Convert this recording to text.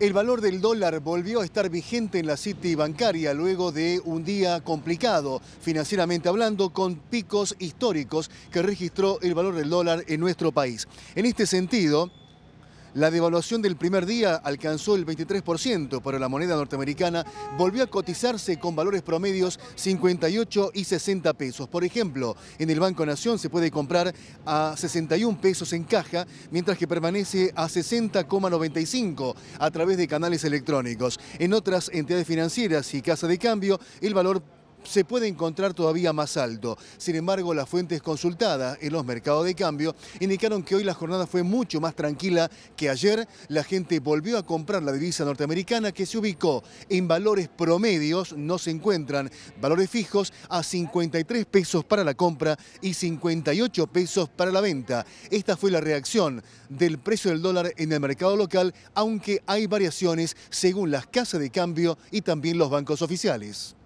El valor del dólar volvió a estar vigente en la City bancaria luego de un día complicado, financieramente hablando, con picos históricos que registró el valor del dólar en nuestro país. En este sentido, la devaluación del primer día alcanzó el 23%, pero la moneda norteamericana volvió a cotizarse con valores promedios 58 y 60 pesos. Por ejemplo, en el Banco Nación se puede comprar a 61 pesos en caja, mientras que permanece a 60,95 a través de canales electrónicos. En otras entidades financieras y casa de cambio, el valor se puede encontrar todavía más alto. Sin embargo, las fuentes consultadas en los mercados de cambio indicaron que hoy la jornada fue mucho más tranquila que ayer. La gente volvió a comprar la divisa norteamericana que se ubicó en valores promedios, no se encuentran valores fijos a 53 pesos para la compra y 58 pesos para la venta. Esta fue la reacción del precio del dólar en el mercado local, aunque hay variaciones según las casas de cambio y también los bancos oficiales.